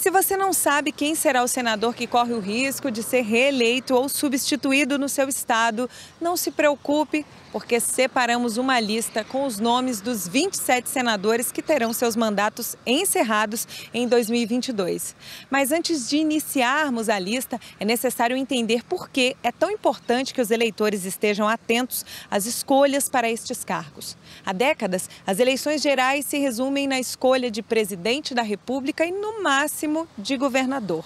Se você não sabe quem será o senador que corre o risco de ser reeleito ou substituído no seu estado, não se preocupe, porque separamos uma lista com os nomes dos 27 senadores que terão seus mandatos encerrados em 2022. Mas antes de iniciarmos a lista, é necessário entender por que é tão importante que os eleitores estejam atentos às escolhas para estes cargos. Há décadas, as eleições gerais se resumem na escolha de presidente da República e, no máximo, máximo de governador.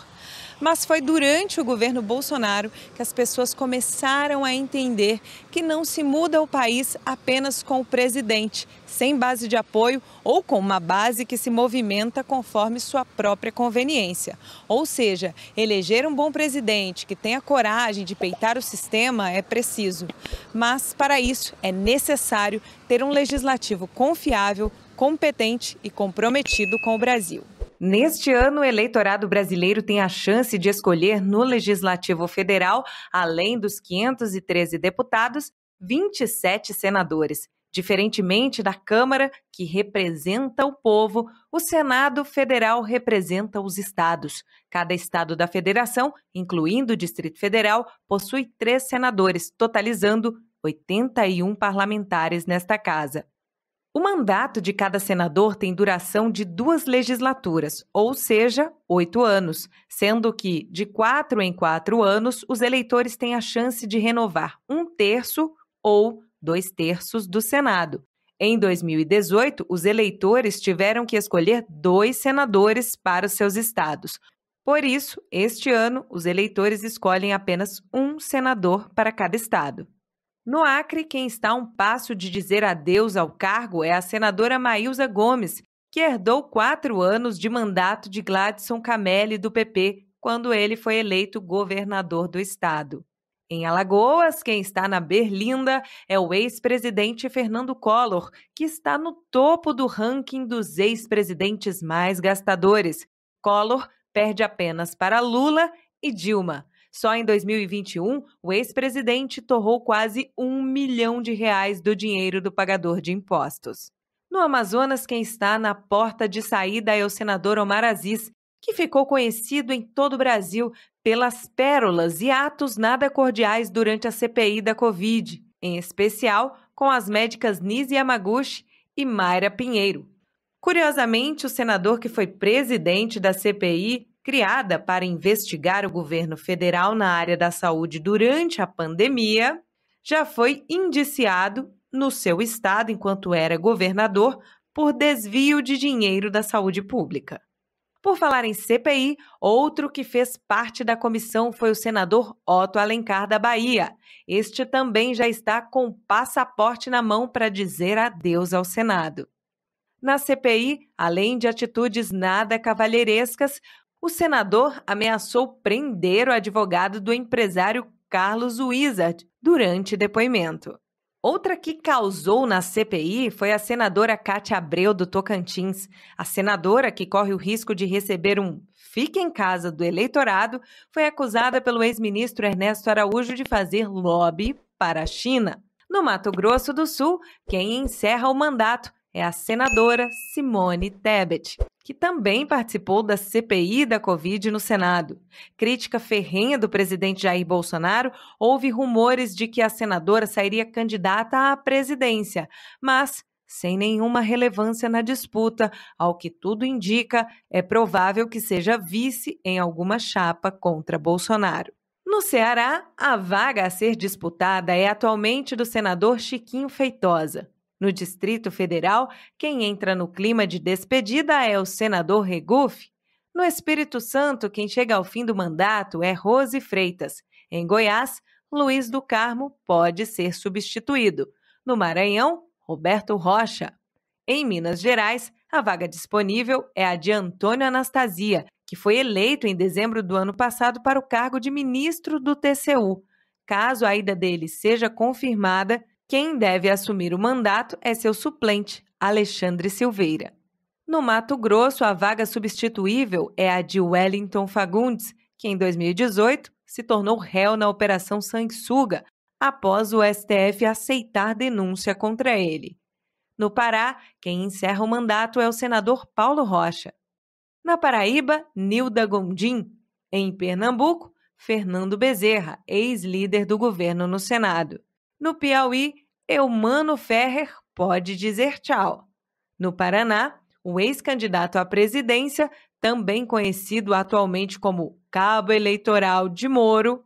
Mas foi durante o governo Bolsonaro que as pessoas começaram a entender que não se muda o país apenas com o presidente, sem base de apoio ou com uma base que se movimenta conforme sua própria conveniência. Ou seja, eleger um bom presidente que tenha coragem de peitar o sistema é preciso. Mas, para isso, é necessário ter um legislativo confiável, competente e comprometido com o Brasil. Neste ano, o eleitorado brasileiro tem a chance de escolher no Legislativo Federal, além dos 513 deputados, 27 senadores. Diferentemente da Câmara, que representa o povo, o Senado Federal representa os estados. Cada estado da federação, incluindo o Distrito Federal, possui três senadores, totalizando 81 parlamentares nesta casa. O mandato de cada senador tem duração de duas legislaturas, ou seja, oito anos, sendo que, de quatro em quatro anos, os eleitores têm a chance de renovar um terço ou dois terços do Senado. Em 2018, os eleitores tiveram que escolher dois senadores para os seus estados. Por isso, este ano, os eleitores escolhem apenas um senador para cada estado. No Acre, quem está a um passo de dizer adeus ao cargo é a senadora Maísa Gomes, que herdou quatro anos de mandato de Gladson Camelli do PP, quando ele foi eleito governador do estado. Em Alagoas, quem está na berlinda é o ex-presidente Fernando Collor, que está no topo do ranking dos ex-presidentes mais gastadores. Collor perde apenas para Lula e Dilma. Só em 2021, o ex-presidente torrou quase um milhão de reais do dinheiro do pagador de impostos. No Amazonas, quem está na porta de saída é o senador Omar Aziz, que ficou conhecido em todo o Brasil pelas pérolas e atos nada cordiais durante a CPI da Covid, em especial com as médicas Nise Yamaguchi e Mayra Pinheiro. Curiosamente, o senador que foi presidente da CPI criada para investigar o governo federal na área da saúde durante a pandemia, já foi indiciado no seu estado, enquanto era governador, por desvio de dinheiro da saúde pública. Por falar em CPI, outro que fez parte da comissão foi o senador Otto Alencar da Bahia. Este também já está com passaporte na mão para dizer adeus ao Senado. Na CPI, além de atitudes nada cavalheirescas, o senador ameaçou prender o advogado do empresário Carlos Wizard durante depoimento. Outra que causou na CPI foi a senadora Cátia Abreu do Tocantins. A senadora, que corre o risco de receber um fique em casa do eleitorado, foi acusada pelo ex-ministro Ernesto Araújo de fazer lobby para a China. No Mato Grosso do Sul, quem encerra o mandato é a senadora Simone Tebet que também participou da CPI da Covid no Senado. Crítica ferrenha do presidente Jair Bolsonaro, houve rumores de que a senadora sairia candidata à presidência, mas sem nenhuma relevância na disputa, ao que tudo indica, é provável que seja vice em alguma chapa contra Bolsonaro. No Ceará, a vaga a ser disputada é atualmente do senador Chiquinho Feitosa. No Distrito Federal, quem entra no clima de despedida é o senador Regufe. No Espírito Santo, quem chega ao fim do mandato é Rose Freitas. Em Goiás, Luiz do Carmo pode ser substituído. No Maranhão, Roberto Rocha. Em Minas Gerais, a vaga disponível é a de Antônio Anastasia, que foi eleito em dezembro do ano passado para o cargo de ministro do TCU. Caso a ida dele seja confirmada, quem deve assumir o mandato é seu suplente, Alexandre Silveira. No Mato Grosso, a vaga substituível é a de Wellington Fagundes, que em 2018 se tornou réu na Operação Sanguessuga, após o STF aceitar denúncia contra ele. No Pará, quem encerra o mandato é o senador Paulo Rocha. Na Paraíba, Nilda Gondim. Em Pernambuco, Fernando Bezerra, ex-líder do governo no Senado. No Piauí, Eumano Ferrer pode dizer tchau. No Paraná, o ex-candidato à presidência, também conhecido atualmente como cabo eleitoral de Moro,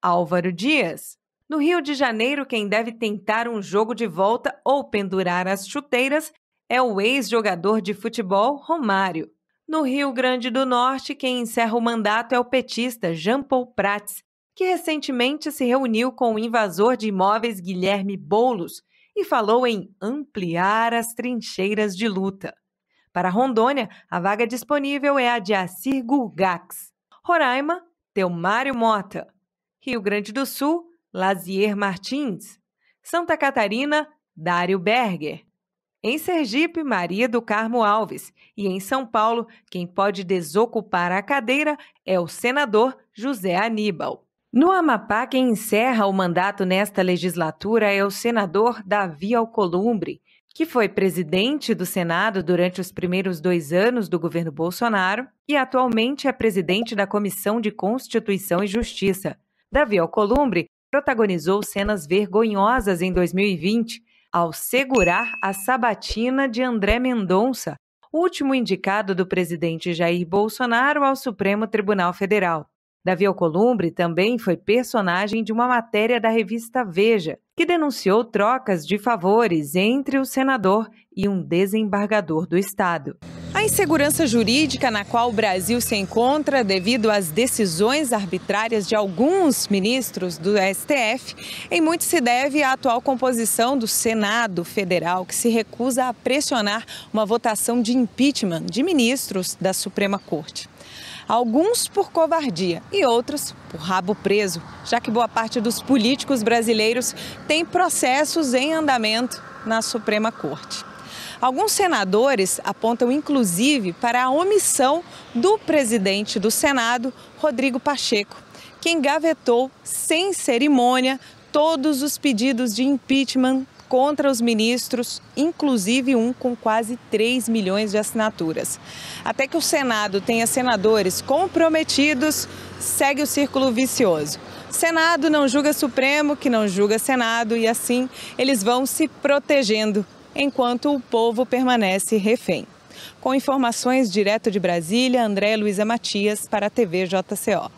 Álvaro Dias. No Rio de Janeiro, quem deve tentar um jogo de volta ou pendurar as chuteiras é o ex-jogador de futebol Romário. No Rio Grande do Norte, quem encerra o mandato é o petista Jean Paul Prats, que recentemente se reuniu com o invasor de imóveis Guilherme Boulos e falou em ampliar as trincheiras de luta. Para Rondônia, a vaga disponível é a de Assir Gurgax. Roraima, Teomário Mota. Rio Grande do Sul, Lazier Martins. Santa Catarina, Dário Berger. Em Sergipe, Maria do Carmo Alves. E em São Paulo, quem pode desocupar a cadeira é o senador José Aníbal. No Amapá, quem encerra o mandato nesta legislatura é o senador Davi Alcolumbre, que foi presidente do Senado durante os primeiros dois anos do governo Bolsonaro e atualmente é presidente da Comissão de Constituição e Justiça. Davi Alcolumbre protagonizou cenas vergonhosas em 2020 ao segurar a sabatina de André Mendonça, último indicado do presidente Jair Bolsonaro ao Supremo Tribunal Federal. Davi Alcolumbre também foi personagem de uma matéria da revista Veja, que denunciou trocas de favores entre o senador e um desembargador do Estado. A insegurança jurídica na qual o Brasil se encontra devido às decisões arbitrárias de alguns ministros do STF, em muito se deve à atual composição do Senado Federal, que se recusa a pressionar uma votação de impeachment de ministros da Suprema Corte alguns por covardia e outros por rabo preso, já que boa parte dos políticos brasileiros tem processos em andamento na Suprema Corte. Alguns senadores apontam inclusive para a omissão do presidente do Senado, Rodrigo Pacheco, que engavetou sem cerimônia todos os pedidos de impeachment contra os ministros, inclusive um com quase 3 milhões de assinaturas. Até que o Senado tenha senadores comprometidos, segue o círculo vicioso. Senado não julga Supremo, que não julga Senado, e assim eles vão se protegendo enquanto o povo permanece refém. Com informações direto de Brasília, André Luiza Matias para a TV JCO.